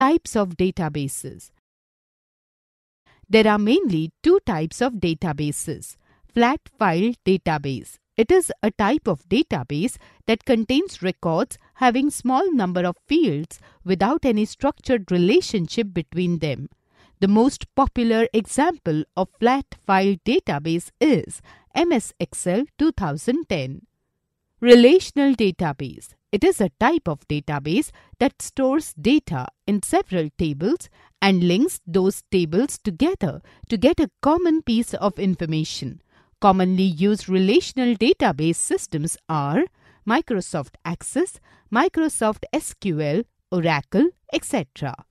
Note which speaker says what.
Speaker 1: Types
Speaker 2: of databases. There are mainly two types of databases. Flat file database. It is a type of database that contains records having small number of fields without any structured relationship between them. The most popular example of flat file database is MS Excel 2010. Relational database. It is a type of database that stores data in several tables and links those tables together to get a common piece of information. Commonly used relational database systems are Microsoft Access, Microsoft SQL, Oracle, etc.